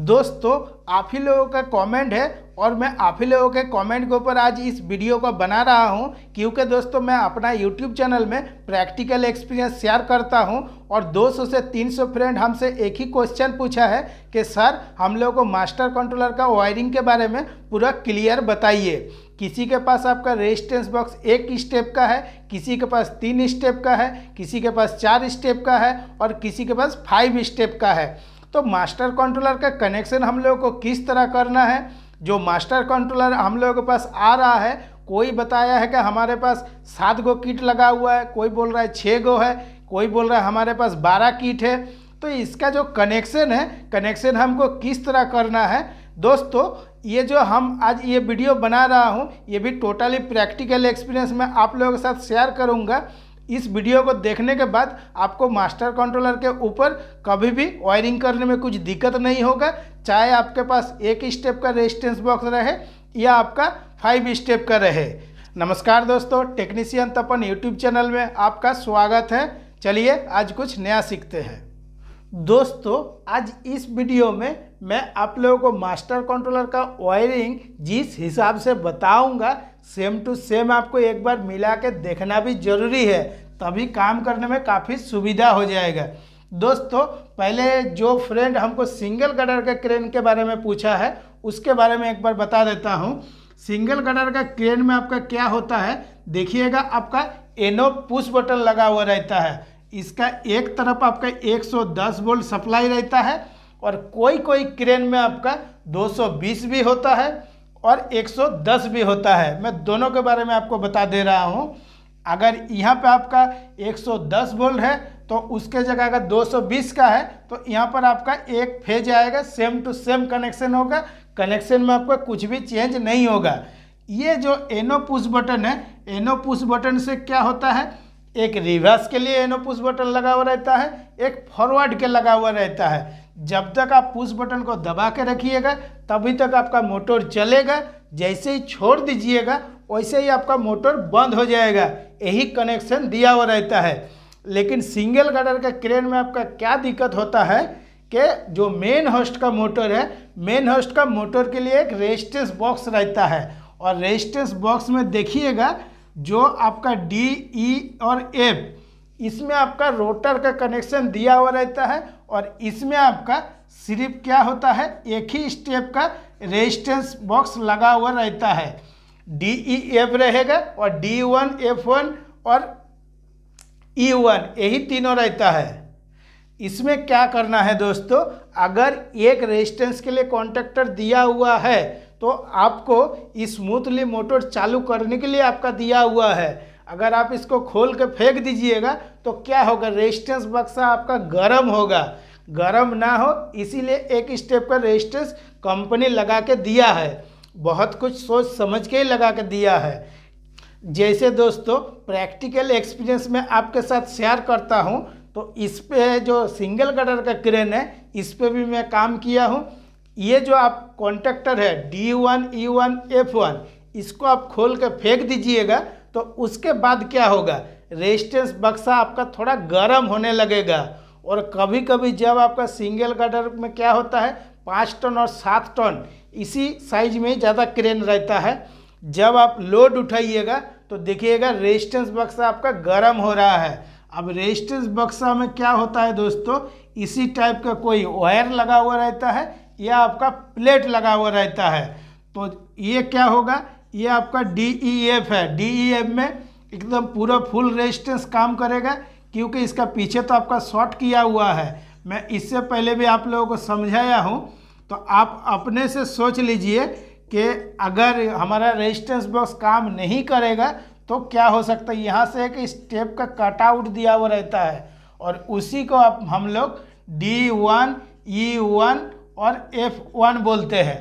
दोस्तों आप ही लोगों का कमेंट है और मैं आप ही लोगों के कमेंट के ऊपर आज इस वीडियो को बना रहा हूं क्योंकि दोस्तों मैं अपना यूट्यूब चैनल में प्रैक्टिकल एक्सपीरियंस शेयर करता हूं और 200 से 300 फ्रेंड हमसे एक ही क्वेश्चन पूछा है कि सर हम लोगों को मास्टर कंट्रोलर का वायरिंग के बारे में पूरा क्लियर बताइए किसी के पास आपका रेजिस्टेंस बॉक्स एक स्टेप का है किसी के पास तीन स्टेप का है किसी के पास चार स्टेप का है और किसी के पास फाइव स्टेप का है तो मास्टर कंट्रोलर का कनेक्शन हम लोगों को किस तरह करना है जो मास्टर कंट्रोलर हम लोगों के पास आ रहा है कोई बताया है कि हमारे पास सात गो किट लगा हुआ है कोई बोल रहा है छः गो है कोई बोल रहा है हमारे पास बारह किट है तो इसका जो कनेक्शन है कनेक्शन हमको किस तरह करना है दोस्तों ये जो हम आज ये वीडियो बना रहा हूँ ये भी टोटली प्रैक्टिकल एक्सपीरियंस मैं आप लोगों के साथ शेयर करूँगा इस वीडियो को देखने के बाद आपको मास्टर कंट्रोलर के ऊपर कभी भी वायरिंग करने में कुछ दिक्कत नहीं होगा चाहे आपके पास एक स्टेप का रेजिस्टेंस बॉक्स रहे या आपका फाइव स्टेप का रहे नमस्कार दोस्तों टेक्नीशियन तपन यूट्यूब चैनल में आपका स्वागत है चलिए आज कुछ नया सीखते हैं दोस्तों आज इस वीडियो में मैं आप लोगों को मास्टर कंट्रोलर का वायरिंग जिस हिसाब से बताऊंगा सेम टू सेम आपको एक बार मिला के देखना भी ज़रूरी है तभी काम करने में काफ़ी सुविधा हो जाएगा दोस्तों पहले जो फ्रेंड हमको सिंगल गडर के क्रेन के बारे में पूछा है उसके बारे में एक बार बता देता हूँ सिंगल गडर का क्रेन में आपका क्या होता है देखिएगा आपका एनो पुश बटन लगा हुआ रहता है इसका एक तरफ आपका 110 वोल्ट सप्लाई रहता है और कोई कोई क्रेन में आपका 220 भी होता है और 110 भी होता है मैं दोनों के बारे में आपको बता दे रहा हूँ अगर यहाँ पे आपका 110 वोल्ट है तो उसके जगह अगर 220 का है तो यहाँ पर आपका एक फेज आएगा सेम टू सेम कनेक्शन होगा कनेक्शन में आपका कुछ भी चेंज नहीं होगा ये जो एनो पुश बटन है एनो पुश बटन से क्या होता है एक रिवर्स के लिए एनो पुश बटन लगा हुआ रहता है एक फॉरवर्ड के लगा हुआ रहता है जब तक आप पुश बटन को दबा के रखिएगा तभी तक आपका मोटर चलेगा जैसे ही छोड़ दीजिएगा वैसे ही आपका मोटर बंद हो जाएगा यही कनेक्शन दिया हुआ रहता है लेकिन सिंगल गार्डर का क्रेन में आपका क्या दिक्कत होता है कि जो मेन होस्ट का मोटर है मेन होस्ट का मोटर के लिए एक रेजिस्टेंस बॉक्स रहता है और रेजिस्टेंस बॉक्स में देखिएगा जो आपका डी ई e और एफ इसमें आपका रोटर का कनेक्शन दिया हुआ रहता है और इसमें आपका सिर्फ क्या होता है एक ही स्टेप का रेजिस्टेंस बॉक्स लगा हुआ रहता है डी ई एफ रहेगा और डी वन एफ वन और ई e वन यही तीनों रहता है इसमें क्या करना है दोस्तों अगर एक रेजिस्टेंस के लिए कॉन्ट्रेक्टर दिया हुआ है तो आपको स्मूथली मोटर चालू करने के लिए आपका दिया हुआ है अगर आप इसको खोल के फेंक दीजिएगा तो क्या होगा रेजिस्टेंस बक्सा आपका गर्म होगा गर्म ना हो इसीलिए एक स्टेप का रेजिस्टेंस कंपनी लगा के दिया है बहुत कुछ सोच समझ के ही लगा कर दिया है जैसे दोस्तों प्रैक्टिकल एक्सपीरियंस में आपके साथ शेयर करता हूँ तो इस पर जो सिंगल कटर का क्रेन है इस पर भी मैं काम किया हूँ ये जो आप कॉन्ट्रेक्टर है D one E one F one इसको आप खोल कर फेंक दीजिएगा तो उसके बाद क्या होगा रेजिस्टेंस बक्सा आपका थोड़ा गर्म होने लगेगा और कभी कभी जब आपका सिंगल कटर में क्या होता है पाँच टन और सात टन इसी साइज में ज़्यादा क्रेन रहता है जब आप लोड उठाइएगा तो देखिएगा रेजिस्टेंस बक्सा आपका गर्म हो रहा है अब रेजिस्टेंस बक्सा में क्या होता है दोस्तों इसी टाइप का कोई वायर लगा हुआ रहता है या आपका प्लेट लगा हुआ रहता है तो ये क्या होगा ये आपका डी ई एफ है डी ई एफ में एकदम पूरा फुल रेजिस्टेंस काम करेगा क्योंकि इसका पीछे तो आपका शॉर्ट किया हुआ है मैं इससे पहले भी आप लोगों को समझाया हूँ तो आप अपने से सोच लीजिए कि अगर हमारा रेजिस्टेंस बॉक्स काम नहीं करेगा तो क्या हो सकता है यहाँ से एक स्टेप का कटआउट दिया हुआ रहता है और उसी को आप हम लोग डी वन ई वन और एफ वन बोलते हैं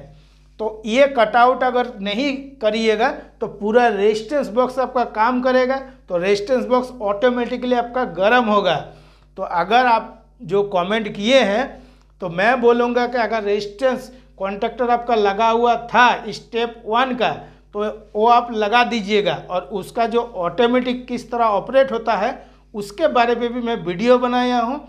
तो ये कटआउट अगर नहीं करिएगा तो पूरा रेजिस्टेंस बॉक्स आपका काम करेगा तो रेजिस्टेंस बॉक्स ऑटोमेटिकली आपका गर्म होगा तो अगर आप जो कमेंट किए हैं तो मैं बोलूँगा कि अगर रेजिस्टेंस कॉन्ट्रेक्टर आपका लगा हुआ था स्टेप वन का तो वो आप लगा दीजिएगा और उसका जो ऑटोमेटिक किस तरह ऑपरेट होता है उसके बारे में भी मैं वीडियो बनाया हूँ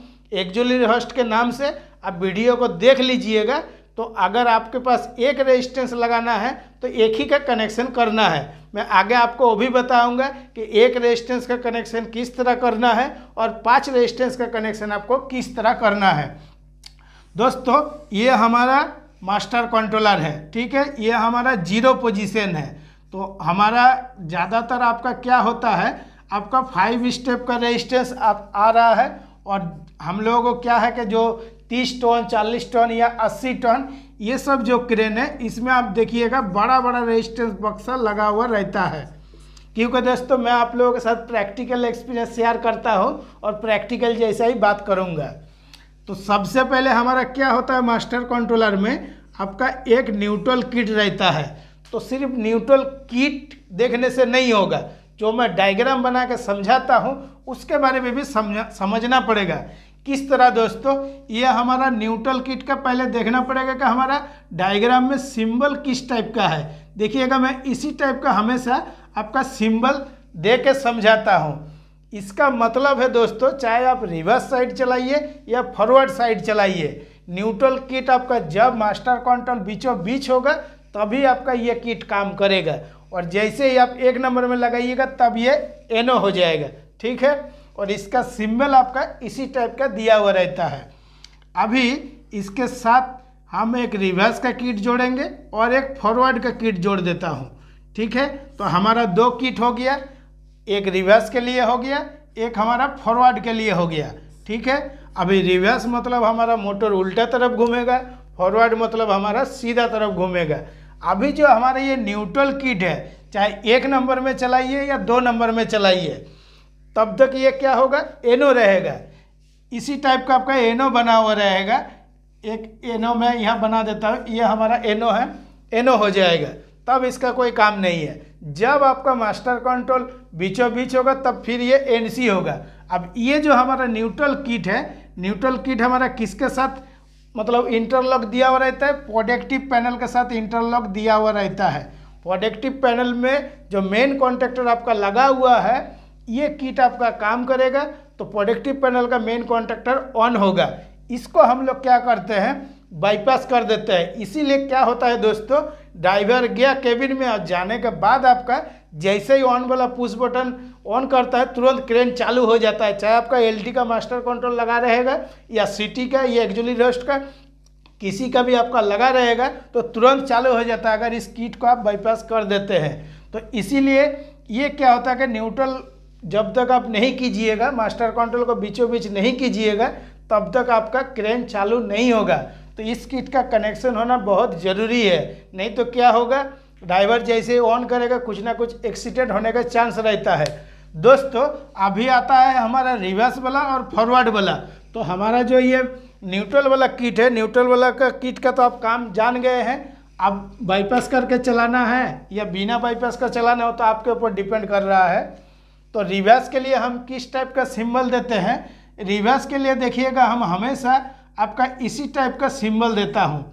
एक्जुअली हॉस्ट के नाम से आप वीडियो को देख लीजिएगा तो अगर आपके पास एक रेजिस्टेंस लगाना है तो एक ही का कनेक्शन करना है मैं आगे आपको वो भी बताऊंगा कि एक रेजिस्टेंस का कनेक्शन किस तरह करना है और पांच रेजिस्टेंस का कनेक्शन आपको किस तरह करना है दोस्तों ये हमारा मास्टर कंट्रोलर है ठीक है ये हमारा जीरो पोजीशन है तो हमारा ज़्यादातर आपका क्या होता है आपका फाइव स्टेप का रेजिस्टेंस आप आ रहा है और हम लोगों को क्या है कि जो तीस टन चालीस टन या अस्सी टन ये सब जो क्रेन है इसमें आप देखिएगा बड़ा बड़ा रेजिस्टेंस बक्सा लगा हुआ रहता है क्योंकि दोस्तों मैं आप लोगों के साथ प्रैक्टिकल एक्सपीरियंस शेयर करता हूँ और प्रैक्टिकल जैसा ही बात करूँगा तो सबसे पहले हमारा क्या होता है मास्टर कंट्रोलर में आपका एक न्यूट्रल किट रहता है तो सिर्फ न्यूट्रल किट देखने से नहीं होगा जो मैं डायग्राम बना के समझाता हूँ उसके बारे में भी समझा समझना पड़ेगा किस तरह दोस्तों ये हमारा न्यूट्रल किट का पहले देखना पड़ेगा कि हमारा डायग्राम में सिंबल किस टाइप का है देखिएगा मैं इसी टाइप का हमेशा आपका सिंबल दे के समझाता हूँ इसका मतलब है दोस्तों चाहे आप रिवर्स साइड चलाइए या फॉरवर्ड साइड चलाइए न्यूट्रल किट आपका जब मास्टर कंट्रोल बीचों बीच होगा तभी आपका ये किट काम करेगा और जैसे ही आप एक नंबर में लगाइएगा तब ये एनो हो जाएगा ठीक है और इसका सिम्बल आपका इसी टाइप का दिया हुआ रहता है अभी इसके साथ हम एक रिवर्स का किट जोड़ेंगे और एक फॉरवर्ड का किट जोड़ देता हूँ ठीक है तो हमारा दो किट हो गया एक रिवर्स के लिए हो गया एक हमारा फॉरवर्ड के लिए हो गया ठीक है अभी रिवर्स मतलब हमारा मोटर उल्टा तरफ घूमेगा फॉरवर्ड मतलब हमारा सीधा तरफ घूमेगा अभी जो हमारा ये न्यूट्रल किट है चाहे एक नंबर में चलाइए या दो नंबर में चलाइए तब तक ये क्या होगा एनो रहेगा इसी टाइप का आपका एनो बना हुआ रहेगा एक एनो मैं यहाँ बना देता हूँ ये हमारा एनो है एनो हो जाएगा तब इसका कोई काम नहीं है जब आपका मास्टर कंट्रोल बीचों बीच होगा तब फिर ये एनसी होगा अब ये जो हमारा न्यूट्रल किट है न्यूट्रल किट हमारा किसके साथ मतलब इंटरलॉक दिया हुआ रहता है प्रोडक्टिव पैनल के साथ इंटरलॉक दिया हुआ रहता है प्रोडक्टिव पैनल में जो मेन कॉन्ट्रेक्टर आपका लगा हुआ है ये किट आपका काम करेगा तो प्रोडक्टिव पैनल का मेन कॉन्ट्रेक्टर ऑन होगा इसको हम लोग क्या करते हैं बाईपास कर देते हैं इसीलिए क्या होता है दोस्तों ड्राइवर गया केबिन में और जाने के बाद आपका जैसे ही ऑन वाला पुश बटन ऑन करता है तुरंत क्रेन चालू हो जाता है चाहे आपका एलटी का मास्टर कंट्रोल लगा रहेगा या सिटी का या एक्चुअली रस्ट का किसी का भी आपका लगा रहेगा तो तुरंत चालू हो जाता है अगर इस कीट को आप बाईपास कर देते हैं तो इसीलिए ये क्या होता है कि न्यूट्रल जब तक आप नहीं कीजिएगा मास्टर कंट्रोल को बीचों बीच नहीं कीजिएगा तब तक आपका क्रेन चालू नहीं होगा तो इस किट का कनेक्शन होना बहुत ज़रूरी है नहीं तो क्या होगा ड्राइवर जैसे ऑन करेगा कुछ ना कुछ एक्सीडेंट होने का चांस रहता है दोस्तों अभी आता है हमारा रिवर्स वाला और फॉरवर्ड वाला तो हमारा जो ये न्यूट्रल वाला किट है न्यूट्रल वाला का किट का तो आप काम जान गए हैं अब बाईपास करके चलाना है या बिना बाईपास का चलाना हो तो आपके ऊपर डिपेंड कर रहा है तो रिवर्स के लिए हम किस टाइप का सिंबल देते हैं रिवर्स के लिए देखिएगा हम हमेशा आपका इसी टाइप का सिंबल देता हूँ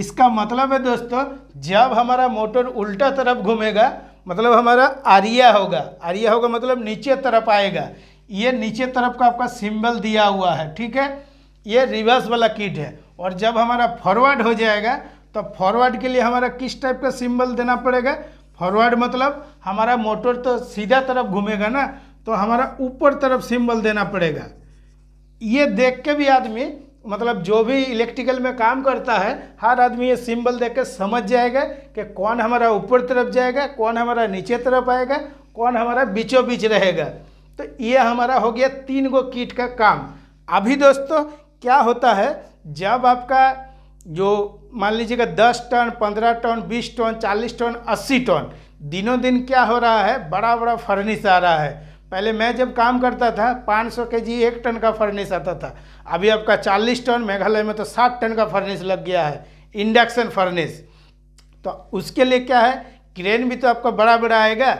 इसका मतलब है दोस्तों जब हमारा मोटर उल्टा तरफ घूमेगा मतलब हमारा आरिया होगा आरिया होगा मतलब नीचे तरफ आएगा ये नीचे तरफ का आपका सिंबल दिया हुआ है ठीक है ये रिवर्स वाला किट है और जब हमारा फॉरवर्ड हो जाएगा तो फॉरवर्ड के लिए हमारा किस टाइप का सिंबल देना पड़ेगा फॉरवर्ड मतलब हमारा मोटर तो सीधा तरफ घूमेगा ना तो हमारा ऊपर तरफ सिंबल देना पड़ेगा ये देख के भी आदमी मतलब जो भी इलेक्ट्रिकल में काम करता है हर आदमी ये सिंबल देख के समझ जाएगा कि कौन हमारा ऊपर तरफ जाएगा कौन हमारा नीचे तरफ आएगा कौन हमारा बीचों बीच रहेगा तो ये हमारा हो गया तीन गो कीट का काम अभी दोस्तों क्या होता है जब आपका जो मान लीजिएगा दस टन पंद्रह टन बीस टन चालीस टन अस्सी टन दिनों दिन क्या हो रहा है बड़ा बड़ा फर्निस आ रहा है पहले मैं जब काम करता था 500 सौ के जी एक टन का फर्निस आता था अभी आपका 40 टन मेघालय में तो 60 टन का फर्निस लग गया है इंडक्शन फर्निस तो उसके लिए क्या है क्रेन भी तो आपका बड़ा बड़ा आएगा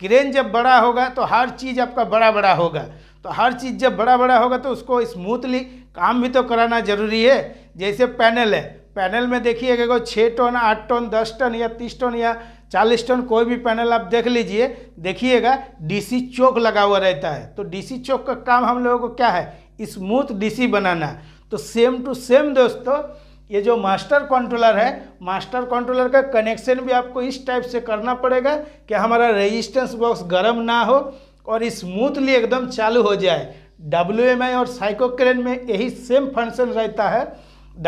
क्रेन जब बड़ा होगा तो हर चीज़ आपका बड़ा बड़ा होगा तो हर चीज़ जब बड़ा बड़ा होगा तो उसको स्मूथली काम भी तो कराना ज़रूरी है जैसे पैनल है पैनल में देखिएगा छः टन आठ टन दस टन या तीस टन या चालीस टन कोई भी पैनल आप देख लीजिए देखिएगा डीसी चौक लगा हुआ रहता है तो डीसी चौक का काम हम लोगों को क्या है स्मूथ डीसी बनाना तो सेम टू सेम दोस्तों ये जो मास्टर कंट्रोलर है मास्टर कंट्रोलर का कनेक्शन भी आपको इस टाइप से करना पड़ेगा कि हमारा रेजिस्टेंस बॉक्स गर्म ना हो और स्मूथली एकदम चालू हो जाए डब्ल्यू और साइकोक्रेन में यही सेम फंक्शन रहता है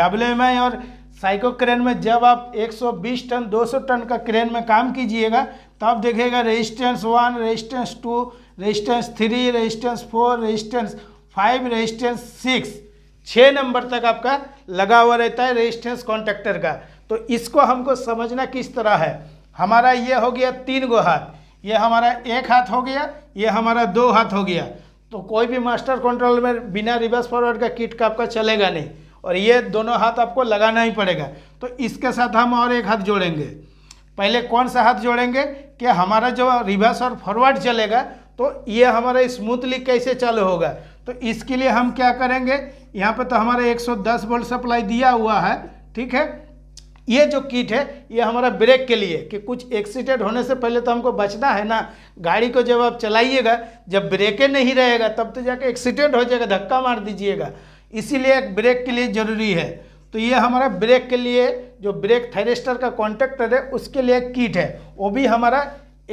डब्ल्यू और साइको क्रेन में जब आप 120 टन 200 टन का क्रेन में काम कीजिएगा तब देखिएगा resistance one resistance two resistance three resistance four resistance five resistance six छः नंबर तक आपका लगा हुआ रहता है रेजिस्टेंस कॉन्ट्रैक्टर का तो इसको हमको समझना किस तरह है हमारा ये हो गया तीन गो हाथ ये हमारा एक हाथ हो गया ये हमारा दो हाथ हो गया तो कोई भी मास्टर कंट्रोल में बिना रिवर्स फॉरवर्ड का किट का आपका चलेगा नहीं और ये दोनों हाथ आपको लगाना ही पड़ेगा तो इसके साथ हम और एक हाथ जोड़ेंगे पहले कौन सा हाथ जोड़ेंगे कि हमारा जो रिवर्स और फॉरवर्ड चलेगा तो ये हमारा स्मूथली कैसे चालू होगा तो इसके लिए हम क्या करेंगे यहाँ पर तो हमारा 110 वोल्ट सप्लाई दिया हुआ है ठीक है ये जो किट है ये हमारा ब्रेक के लिए कि कुछ एक्सीडेंट होने से पहले तो हमको बचना है ना गाड़ी को जब आप चलाइएगा जब ब्रेके नहीं रहेगा तब तो जाके एक्सीडेंट हो जाएगा धक्का मार दीजिएगा इसीलिए एक ब्रेक के लिए ज़रूरी है तो ये हमारा ब्रेक के लिए जो ब्रेक थायरेस्टर का कॉन्ट्रेक्टर है उसके लिए एक किट है वो भी हमारा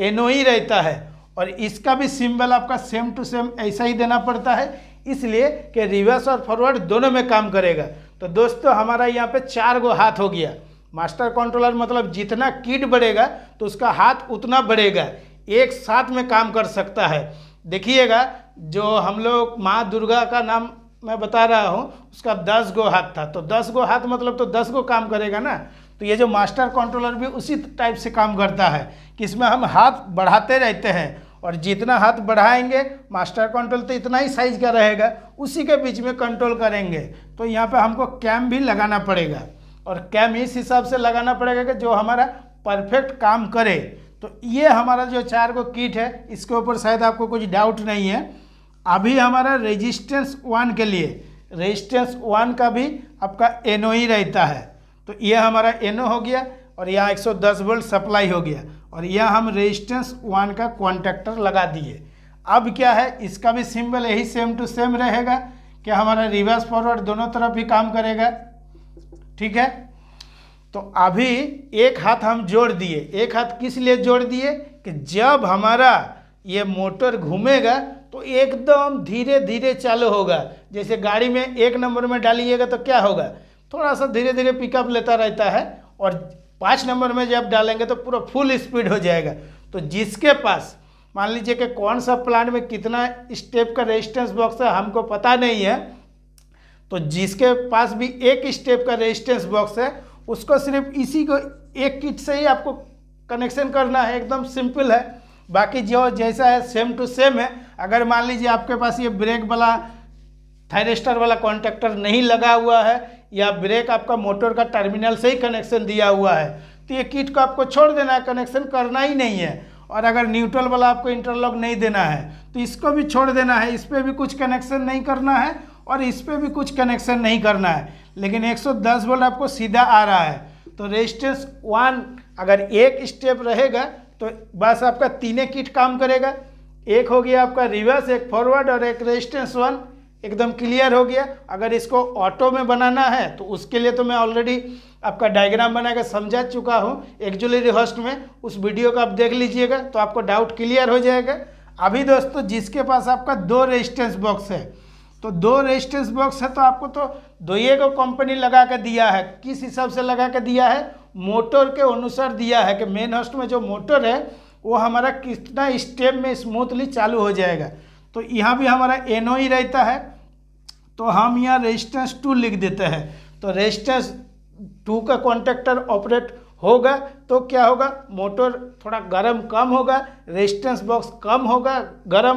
एनो ही e रहता है और इसका भी सिंबल आपका सेम टू सेम ऐसा ही देना पड़ता है इसलिए कि रिवर्स और फॉरवर्ड दोनों में काम करेगा तो दोस्तों हमारा यहाँ पे चार गो हाथ हो गया मास्टर कंट्रोलर मतलब जितना किट बढ़ेगा तो उसका हाथ उतना बढ़ेगा एक साथ में काम कर सकता है देखिएगा जो हम लोग माँ दुर्गा का नाम मैं बता रहा हूँ उसका दस गो हाथ था तो दस गो हाथ मतलब तो दस गो काम करेगा ना तो ये जो मास्टर कंट्रोलर भी उसी टाइप से काम करता है कि इसमें हम हाथ बढ़ाते रहते हैं और जितना हाथ बढ़ाएंगे मास्टर कंट्रोल तो इतना ही साइज का रहेगा उसी के बीच में कंट्रोल करेंगे तो यहाँ पे हमको कैम भी लगाना पड़ेगा और कैम इस हिसाब से लगाना पड़ेगा कि जो हमारा परफेक्ट काम करे तो ये हमारा जो चार को किट है इसके ऊपर शायद आपको कुछ डाउट नहीं है अभी हमारा रेजिस्टेंस वन के लिए रेजिस्टेंस वन का भी आपका एनओ ही रहता है तो यह हमारा एनओ हो गया और यहाँ 110 वोल्ट सप्लाई हो गया और यह हम रेजिस्टेंस वन का कॉन्टेक्टर लगा दिए अब क्या है इसका भी सिंबल यही सेम टू सेम रहेगा कि हमारा रिवर्स फॉरवर्ड दोनों तरफ ही काम करेगा ठीक है तो अभी एक हाथ हम जोड़ दिए एक हाथ किस लिए जोड़ दिए कि जब हमारा ये मोटर घूमेगा तो एकदम धीरे धीरे चालू होगा जैसे गाड़ी में एक नंबर में डालिएगा तो क्या होगा थोड़ा सा धीरे धीरे पिकअप लेता रहता है और पाँच नंबर में जब डालेंगे तो पूरा फुल स्पीड हो जाएगा तो जिसके पास मान लीजिए कि कौन सा प्लांट में कितना स्टेप का रेजिस्टेंस बॉक्स है हमको पता नहीं है तो जिसके पास भी एक स्टेप का रेजिस्टेंस बॉक्स है उसको सिर्फ इसी को एक किट से ही आपको कनेक्शन करना है एकदम सिंपल है बाकी जो जैसा है सेम टू सेम है अगर मान लीजिए आपके पास ये ब्रेक वाला थायरेस्टर वाला कॉन्ट्रैक्टर नहीं लगा हुआ है या ब्रेक आपका मोटर का टर्मिनल से ही कनेक्शन दिया हुआ है तो ये किट को आपको छोड़ देना है कनेक्शन करना ही नहीं है और अगर न्यूट्रल वाला आपको इंटरलॉक नहीं देना है तो इसको भी छोड़ देना है इस पर भी कुछ कनेक्शन नहीं करना है और इस पर भी कुछ कनेक्शन नहीं करना है लेकिन 110 वोल्ट आपको सीधा आ रहा है तो रेजिस्टेंस वन अगर एक स्टेप रहेगा तो बस आपका तीनें किट काम करेगा एक हो गया आपका रिवर्स एक फॉरवर्ड और एक रेजिस्टेंस वन एकदम क्लियर हो गया अगर इसको ऑटो में बनाना है तो उसके लिए तो मैं ऑलरेडी आपका डायग्राम बनाकर समझा चुका हूँ एक्चुअली रिहर्स्ट में उस वीडियो का आप देख लीजिएगा तो आपको डाउट क्लियर हो जाएगा अभी दोस्तों जिसके पास आपका दो रेजिस्टेंस बॉक्स है तो दो रेजिस्टेंस बॉक्स है तो आपको तो दो ये को कंपनी लगा के दिया है किस हिसाब से लगा के दिया है मोटर के अनुसार दिया है कि मेन हॉस्ट में जो मोटर है वो हमारा कितना स्टेप में स्मूथली चालू हो जाएगा तो यहाँ भी हमारा एनओ ही रहता है तो हम यहाँ रेजिस्टेंस टू लिख देते हैं तो रेजिस्टेंस टू का कॉन्टेक्टर ऑपरेट होगा तो क्या होगा मोटर थोड़ा गर्म कम होगा रेजिस्टेंस बॉक्स कम होगा गर्म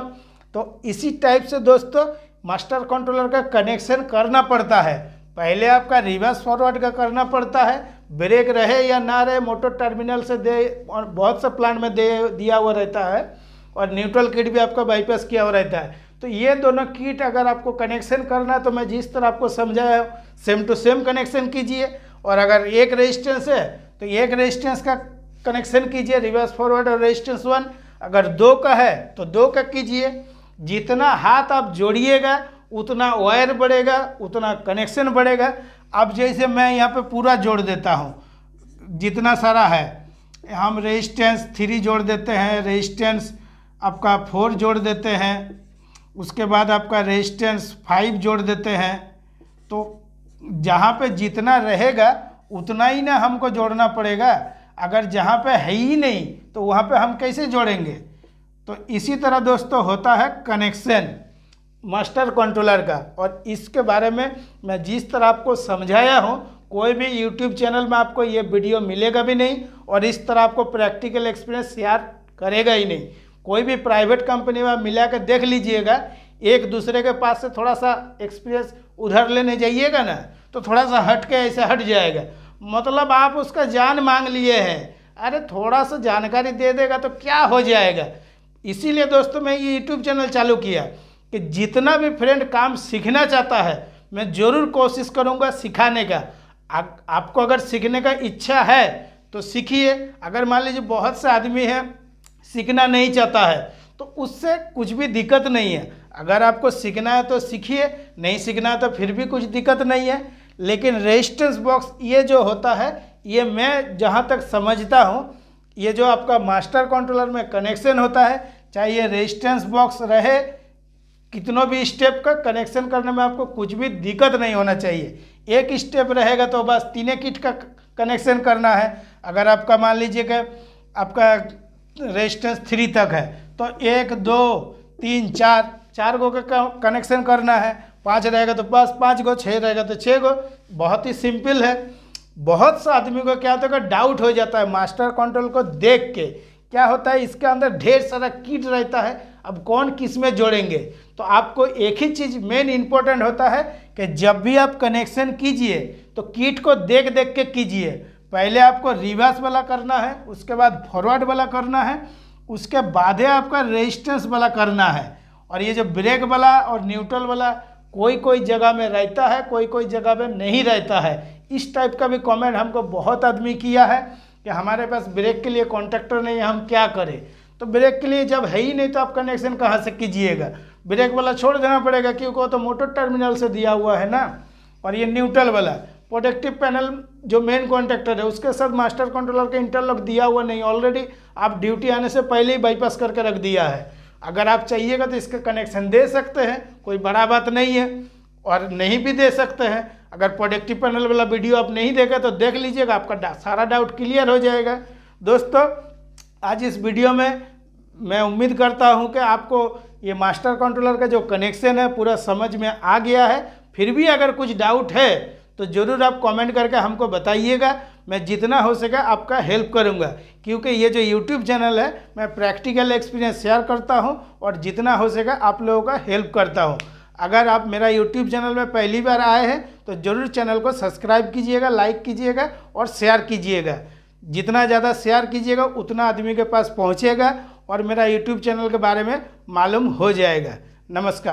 तो इसी टाइप से दोस्तों मास्टर कंट्रोलर का कनेक्शन करना पड़ता है पहले आपका रिवर्स फॉरवर्ड का करना पड़ता है ब्रेक रहे या ना रहे मोटर टर्मिनल से दे और बहुत से प्लांट में दे दिया हुआ रहता है और न्यूट्रल किट भी आपका बाईपास किया हुआ रहता है तो ये दोनों किट अगर आपको कनेक्शन करना है तो मैं जिस तरह आपको समझाया हूँ सेम टू सेम कनेक्शन कीजिए और अगर एक रेजिस्टेंस है तो एक रेजिस्टेंस का कनेक्शन कीजिए रिवर्स फॉरवर्ड और रेजिस्टेंस वन अगर दो का है तो दो का कीजिए जितना हाथ आप जोड़िएगा उतना वायर बढ़ेगा उतना कनेक्शन बढ़ेगा अब जैसे मैं यहाँ पे पूरा जोड़ देता हूँ जितना सारा है हम रेजिस्टेंस थ्री जोड़ देते हैं रेजिस्टेंस आपका फोर जोड़ देते हैं उसके बाद आपका रेजिस्टेंस फाइव जोड़ देते हैं तो जहाँ पे जितना रहेगा उतना ही ना हमको जोड़ना पड़ेगा अगर जहाँ पे है ही नहीं तो वहाँ पे हम कैसे जोड़ेंगे तो इसी तरह दोस्तों होता है कनेक्शन मास्टर कंट्रोलर का और इसके बारे में मैं जिस तरह आपको समझाया हूँ कोई भी यूट्यूब चैनल में आपको ये वीडियो मिलेगा भी नहीं और इस तरह आपको प्रैक्टिकल एक्सपीरियंस शेयर करेगा ही नहीं कोई भी प्राइवेट कंपनी में मिला कर देख लीजिएगा एक दूसरे के पास से थोड़ा सा एक्सपीरियंस उधर लेने जाइएगा ना तो थोड़ा सा हट के ऐसे हट जाएगा मतलब आप उसका जान मांग लिए हैं अरे थोड़ा सा जानकारी दे देगा तो क्या हो जाएगा इसीलिए दोस्तों मैं ये यूट्यूब चैनल चालू किया कि जितना भी फ्रेंड काम सीखना चाहता है मैं ज़रूर कोशिश करूँगा सिखाने का आ, आपको अगर सीखने का इच्छा है तो सीखिए अगर मान लीजिए बहुत से आदमी हैं सीखना नहीं चाहता है तो उससे कुछ भी दिक्कत नहीं है अगर आपको सीखना है तो सीखिए नहीं सीखना है तो फिर भी कुछ दिक्कत नहीं है लेकिन रेजिस्टेंस बॉक्स ये जो होता है ये मैं जहाँ तक समझता हूँ ये जो आपका मास्टर कंट्रोलर में कनेक्शन होता है चाहे ये रेजिस्टेंस बॉक्स रहे कितनों भी स्टेप का कनेक्शन करने में आपको कुछ भी दिक्कत नहीं होना चाहिए एक स्टेप रहेगा तो बस तीन किट का कनेक्शन करना है अगर आपका मान लीजिए कि आपका रेजिस्टेंस थ्री तक है तो एक दो तीन चार चार गो का कनेक्शन करना है पाँच रहेगा तो बस पाँच गो छः रहेगा तो छः गो बहुत ही सिंपल है बहुत सा आदमी को क्या होता है डाउट हो जाता है मास्टर कंट्रोल को देख के क्या होता है इसके अंदर ढेर सारा किट रहता है अब कौन किस में जोड़ेंगे तो आपको एक ही चीज़ मेन इम्पोर्टेंट होता है कि जब भी आप कनेक्शन कीजिए तो किट को देख देख के कीजिए पहले आपको रिवर्स वाला करना है उसके बाद फॉरवर्ड वाला करना है उसके बाद ही आपका रेजिस्टेंस वाला करना है और ये जो ब्रेक वाला और न्यूट्रल वाला कोई कोई जगह में रहता है कोई कोई जगह में नहीं रहता है इस टाइप का भी कमेंट हमको बहुत आदमी किया है कि हमारे पास ब्रेक के लिए कॉन्ट्रैक्टर नहीं है हम क्या करें तो ब्रेक के लिए जब है ही नहीं तो आप कनेक्शन कहाँ से कीजिएगा ब्रेक वाला छोड़ देना पड़ेगा क्योंकि वो तो मोटर टर्मिनल से दिया हुआ है ना और ये न्यूट्रल वाला प्रोटेक्टिव पैनल जो मेन कॉन्ट्रेक्टर है उसके साथ मास्टर कंट्रोलर का इंटरलॉक दिया हुआ नहीं ऑलरेडी आप ड्यूटी आने से पहले ही बाईपास करके रख दिया है अगर आप चाहिएगा तो इसका कनेक्शन दे सकते हैं कोई बड़ा बात नहीं है और नहीं भी दे सकते हैं अगर प्रोडक्टिव पैनल वाला वीडियो आप नहीं देखा तो देख लीजिएगा आपका डा, सारा डाउट क्लियर हो जाएगा दोस्तों आज इस वीडियो में मैं उम्मीद करता हूं कि आपको ये मास्टर कंट्रोलर का जो कनेक्शन है पूरा समझ में आ गया है फिर भी अगर कुछ डाउट है तो ज़रूर आप कमेंट करके हमको बताइएगा मैं जितना हो सके आपका हेल्प करूंगा क्योंकि ये जो यूट्यूब चैनल है मैं प्रैक्टिकल एक्सपीरियंस शेयर करता हूं और जितना हो सके आप लोगों का हेल्प करता हूं अगर आप मेरा यूट्यूब चैनल में पहली बार आए हैं तो ज़रूर चैनल को सब्सक्राइब कीजिएगा लाइक कीजिएगा और शेयर कीजिएगा जितना ज़्यादा शेयर कीजिएगा उतना आदमी के पास पहुँचेगा और मेरा यूट्यूब चैनल के बारे में मालूम हो जाएगा नमस्कार